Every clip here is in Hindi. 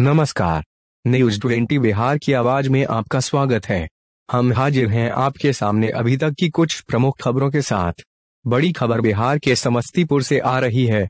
नमस्कार न्यूज ट्वेंटी बिहार की आवाज में आपका स्वागत है हम हाजिर हैं आपके सामने अभी तक की कुछ प्रमुख खबरों के साथ बड़ी खबर बिहार के समस्तीपुर से आ रही है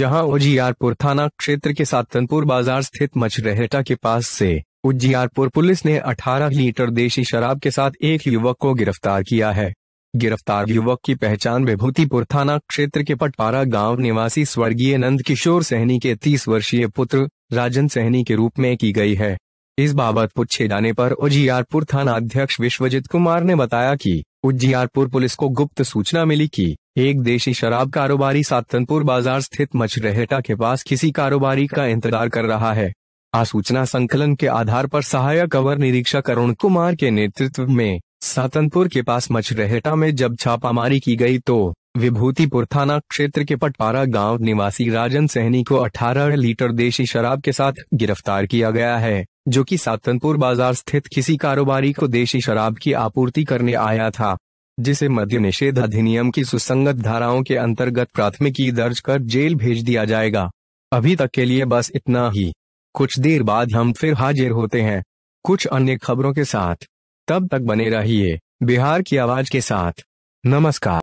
जहां उजियारपुर थाना क्षेत्र के सातनपुर बाजार स्थित मछरहेटा के पास से उजियारपुर पुलिस ने 18 लीटर देशी शराब के साथ एक युवक को गिरफ्तार किया है गिरफ्तार युवक की पहचान विभूतिपुर थाना क्षेत्र के पटपारा गांव निवासी स्वर्गीय नंद किशोर सहनी के तीस वर्षीय पुत्र राजन सहनी के रूप में की गई है इस बाबत पूछे जाने पर उजियारपुर थाना अध्यक्ष विश्वजीत कुमार ने बताया कि उजियारपुर पुलिस को गुप्त सूचना मिली कि एक देशी शराब कारोबारी सातनपुर बाजार स्थित मछरहटा के पास किसी कारोबारी का इंतजार कर रहा है आसूचना संकलन के आधार पर सहायक अवर निरीक्षक अरुण कुमार के नेतृत्व में सातनपुर के पास मछरहेटा में जब छापामारी की गई तो विभूतिपुर थाना क्षेत्र के पटपारा गांव निवासी राजन सहनी को 18 लीटर देशी शराब के साथ गिरफ्तार किया गया है जो कि सातनपुर बाजार स्थित किसी कारोबारी को देशी शराब की आपूर्ति करने आया था जिसे मध्य निषेध अधिनियम की सुसंगत धाराओं के अंतर्गत प्राथमिकी दर्ज कर जेल भेज दिया जाएगा अभी तक के लिए बस इतना ही कुछ देर बाद हम फिर हाजिर होते हैं कुछ अन्य खबरों के साथ तब तक बने रहिए बिहार की आवाज के साथ नमस्कार